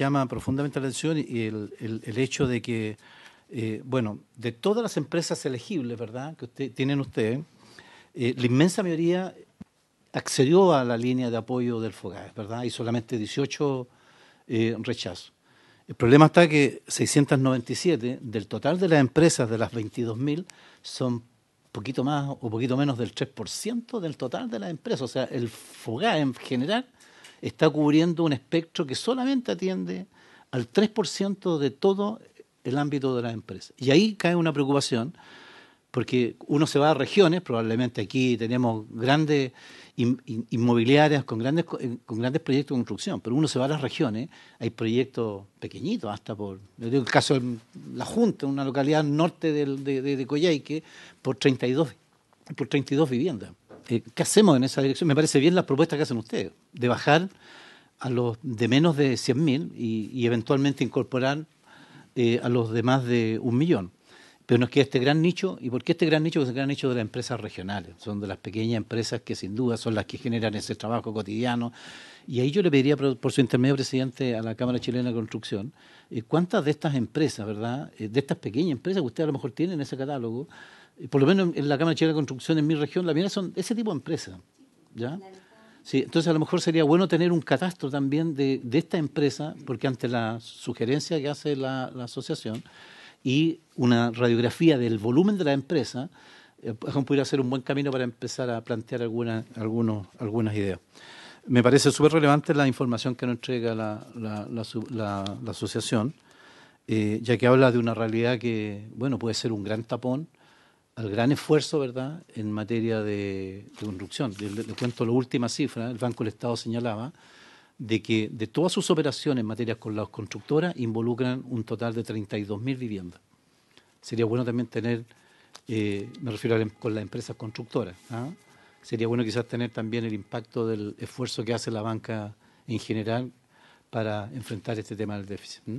llama profundamente la atención y el, hecho de que, eh, bueno, de todas las empresas elegibles, ¿verdad?, que usted, tienen ustedes, eh, la inmensa mayoría accedió a la línea de apoyo del FOGAES, ¿verdad? Y solamente 18 eh, rechazos. El problema está que 697 del total de las empresas de las 22.000 son poquito más o poquito menos del 3% del total de las empresas. O sea, el FOGAES en general está cubriendo un espectro que solamente atiende al 3% de todo el ámbito de la empresa. Y ahí cae una preocupación, porque uno se va a regiones, probablemente aquí tenemos grandes inmobiliarias con grandes, con grandes proyectos de construcción, pero uno se va a las regiones, hay proyectos pequeñitos, hasta por, yo el caso de La Junta, una localidad norte de, de, Coyhaique, por 32, por 32 viviendas. Eh, ¿qué hacemos en esa dirección? Me parece bien la propuesta que hacen ustedes, de bajar a los de menos de 100.000 y, y eventualmente incorporar eh, a los de más de un millón. Pero nos queda este gran nicho. ¿Y por qué este gran nicho? Porque es el gran nicho de las empresas regionales. Son de las pequeñas empresas que sin duda son las que generan ese trabajo cotidiano. Y ahí yo le pediría, por su intermedio, presidente, a la Cámara Chilena de Construcción, eh, ¿cuántas de estas empresas, verdad? Eh, de estas pequeñas empresas que usted a lo mejor tiene en ese catálogo, eh, por lo menos en la Cámara Chilena de Construcción, en mi región, la mía son ese tipo de empresas. ¿Ya? Sí, entonces a lo mejor sería bueno tener un catastro también de, de esta empresa, porque ante la sugerencia que hace la asociación, y una radiografía del volumen de la empresa, eh, pudiera ser un buen camino para empezar a plantear alguna, algunos, algunas ideas. Me parece súper relevante la información que nos entrega la, la, la, asociación, eh, ya que habla de una realidad que, bueno, puede ser un gran tapón al gran esfuerzo, ¿verdad?, en materia de, de construcción. le les, cuento la última cifra, el Banco del Estado señalaba de que de todas sus operaciones en materia con las constructoras involucran un total de 32.000 viviendas. Sería bueno también tener, eh, me refiero a em, con las empresas constructoras, ¿ah? sería bueno quizás tener también el impacto del esfuerzo que hace la banca en general para enfrentar este tema del déficit.